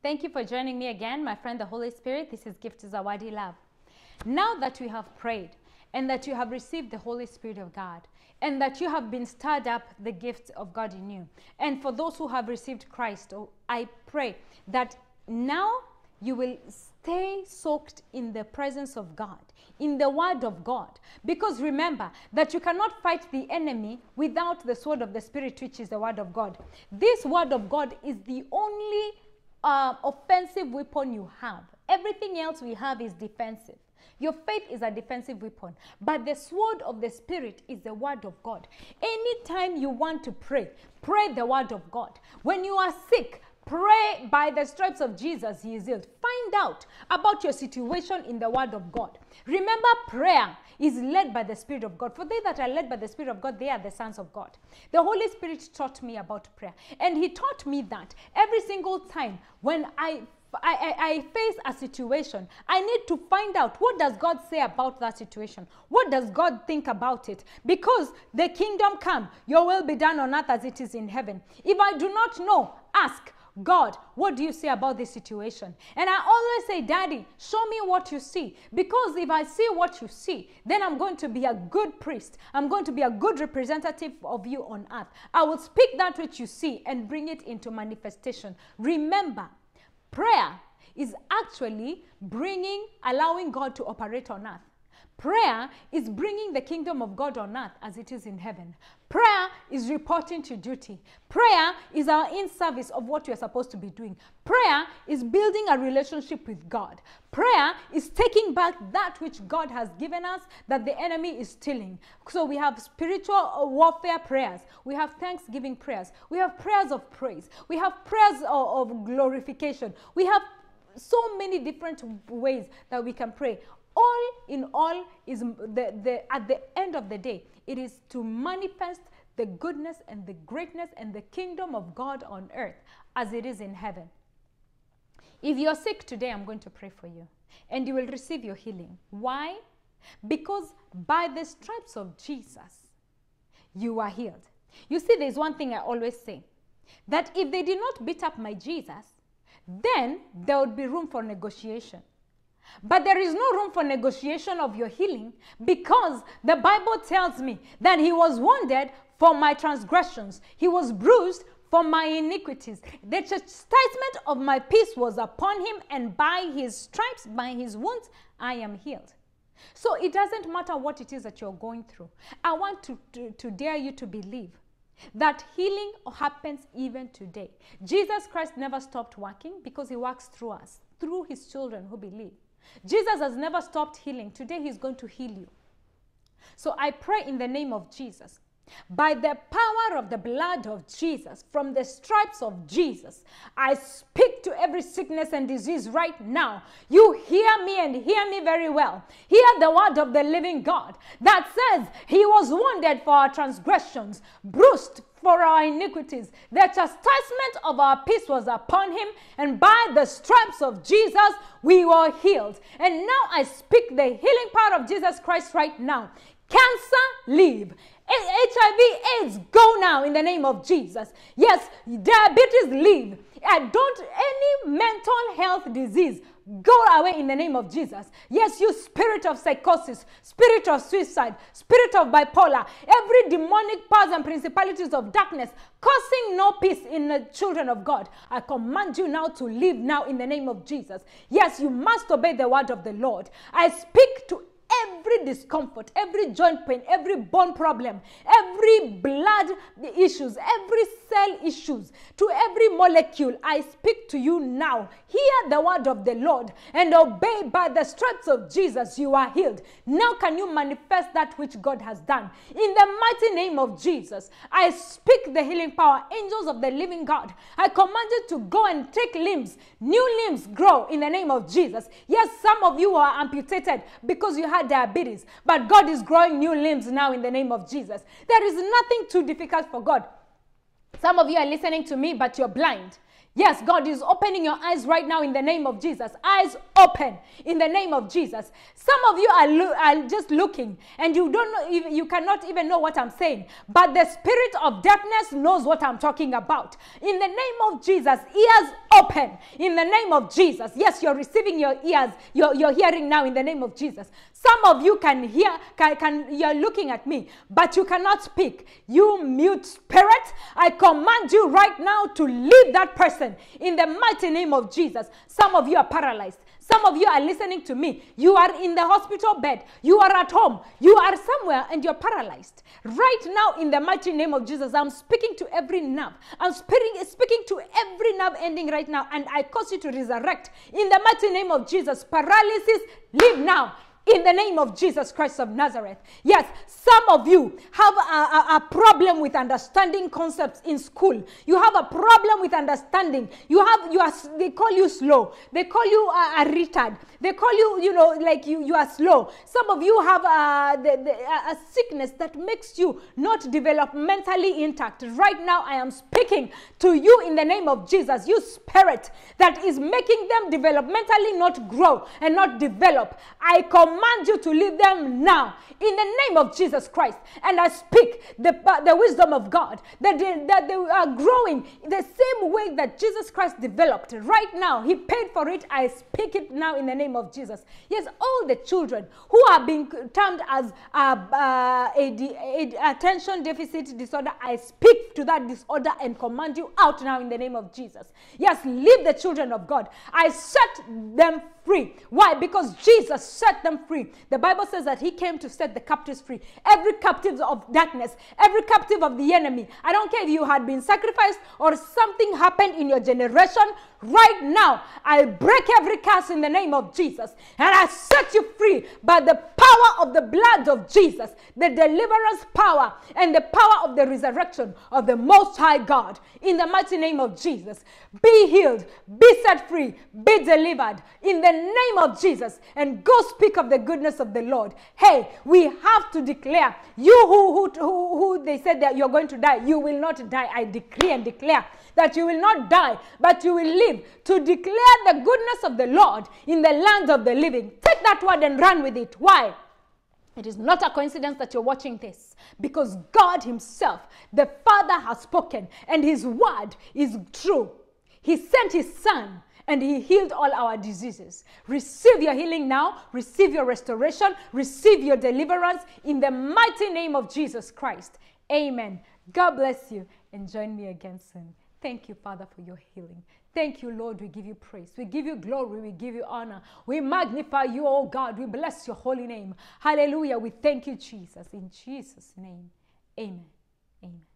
Thank you for joining me again, my friend the Holy Spirit. This is Gift Zawadi Love. Now that you have prayed and that you have received the Holy Spirit of God and that you have been stirred up the gifts of God in you, and for those who have received Christ, oh, I pray that now you will stay soaked in the presence of God, in the Word of God. Because remember that you cannot fight the enemy without the sword of the Spirit, which is the Word of God. This Word of God is the only uh, offensive weapon you have. Everything else we have is defensive. Your faith is a defensive weapon, but the sword of the Spirit is the word of God. Anytime you want to pray, pray the word of God. When you are sick, by the stripes of Jesus he is healed. Find out about your situation in the word of God. Remember prayer is led by the Spirit of God. For they that are led by the Spirit of God, they are the sons of God. The Holy Spirit taught me about prayer. And he taught me that every single time when I I, I, face a situation, I need to find out what does God say about that situation? What does God think about it? Because the kingdom come, your will be done on earth as it is in heaven. If I do not know, ask. God, what do you see about this situation? And I always say, Daddy, show me what you see. Because if I see what you see, then I'm going to be a good priest. I'm going to be a good representative of you on earth. I will speak that which you see and bring it into manifestation. Remember, prayer is actually bringing, allowing God to operate on earth. Prayer is bringing the kingdom of God on earth as it is in heaven. Prayer is reporting to duty. Prayer is our in service of what we are supposed to be doing. Prayer is building a relationship with God. Prayer is taking back that which God has given us that the enemy is stealing. So we have spiritual warfare prayers. We have thanksgiving prayers. We have prayers of praise. We have prayers of, of glorification. We have so many different ways that we can pray all in all is the, the, at the end of the day, it is to manifest the goodness and the greatness and the kingdom of God on earth as it is in heaven. If you're sick today, I'm going to pray for you and you will receive your healing. Why? Because by the stripes of Jesus, you are healed. You see, there's one thing I always say that if they did not beat up my Jesus, then there would be room for negotiation. But there is no room for negotiation of your healing because the Bible tells me that he was wounded for my transgressions, he was bruised for my iniquities. The chastisement of my peace was upon him, and by his stripes, by his wounds, I am healed. So it doesn't matter what it is that you're going through. I want to, to, to dare you to believe that healing happens even today. Jesus Christ never stopped working because he works through us, through his children who believe. Jesus has never stopped healing. Today, He's going to heal you. So I pray in the name of Jesus by the power of the blood of Jesus, from the stripes of Jesus, I speak to every sickness and disease right now. You hear me and hear me very well. Hear the word of the living God that says, He was wounded for our transgressions, bruised for our iniquities. The chastisement of our peace was upon him, and by the stripes of Jesus we were healed. And now I speak the healing power of Jesus Christ right now. Cancer, leave HIV, AIDS, go now in the name of Jesus. Yes, diabetes, leave. I uh, don't, any mental health disease, go away in the name of Jesus. Yes, you spirit of psychosis, spirit of suicide, spirit of bipolar, every demonic powers and principalities of darkness, causing no peace in the children of God. I command you now to live now in the name of Jesus. Yes, you must obey the word of the Lord. I speak to every every discomfort, every joint pain, every bone problem, every blood issues, every cell issues, to every molecule, I speak to you now. Hear the word of the Lord and obey by the stripes of Jesus, you are healed. Now can you manifest that which God has done? In the mighty name of Jesus, I speak the healing power, angels of the living God. I command you to go and take limbs. New limbs grow in the name of Jesus. Yes, some of you are amputated because you had diabetes diabetes. But God is growing new limbs now in the name of Jesus. There is nothing too difficult for God. Some of you are listening to me, but you're blind. Yes, God is opening your eyes right now in the name of Jesus. Eyes open in the name of Jesus. Some of you are, lo- are just looking and you don't know, you cannot even know what I'm saying. But the spirit of deafness knows what I'm talking about. In the name of Jesus, ears open in the name of Jesus. Yes, you're receiving your ears, you're, you're hearing now in the name of Jesus. Some of you can hear, can, can, you're looking at me, but you cannot speak. You mute spirit, I command you right now to leave that person in the mighty name of Jesus. Some of you are paralyzed. Some of you are listening to me. You are in the hospital bed. You are at home. You are somewhere and you're paralyzed. Right now, in the mighty name of Jesus, I'm speaking to every nerve. I'm speaking, speaking to every nerve ending right right now and I cause you to resurrect in the mighty name of Jesus. Paralysis, leave now in the name of Jesus Christ of Nazareth. Yes, some of you have a, a, a, problem with understanding concepts in school. You have a problem with understanding. You have you are they call you slow. They call you uh, a retard. They call you you know like you you are slow. Some of you have the, the, a sickness that makes you not developmentally intact. Right now, I am speaking to you in the name of Jesus. You spirit that is making them developmentally not grow and not develop. I command command you to leave them now in the name of Jesus Christ. And I speak the, uh, the wisdom of God that they, that they are growing the same way that Jesus Christ developed right now. He paid for it. I speak it now in the name of Jesus. Yes, all the children who are being termed as uh, uh, AD, AD, attention deficit disorder, I speak to that disorder and command you out now in the name of Jesus. Yes, leave the children of God. I set them free. Why? Because Jesus set them free. The Bible says that he came to set the captives free. Every captive of darkness, every captive of the enemy. I don't care if you had been sacrificed or something happened in your generation. Right now, I break every curse in the name of Jesus and I set you free by the power of the blood of Jesus, the deliverance power and the power of the resurrection of the Most High God. In the mighty name of Jesus, be healed, be set free, be delivered in the name of Jesus and go speak of the goodness of the Lord. Hey, we have to declare, you who, who, who, who they said that you're going to die, you will not die. I decree and declare that you will not die, but you will live to declare the goodness of the Lord in the lands of the living. Take that word and run with it. Why? It is not a coincidence that you're watching this because God Himself, the Father, has spoken and His word is true. He sent His Son and he healed all our diseases. Receive your healing now, receive your restoration, receive your deliverance in the mighty name of Jesus Christ. Amen. God bless you and join me again soon. Thank you, Father, for your healing. Thank you, Lord. We give you praise. We give you glory. We give you honor. We magnify you, oh God. We bless your holy name. Hallelujah. We thank you, Jesus. In Jesus' name, amen. Amen.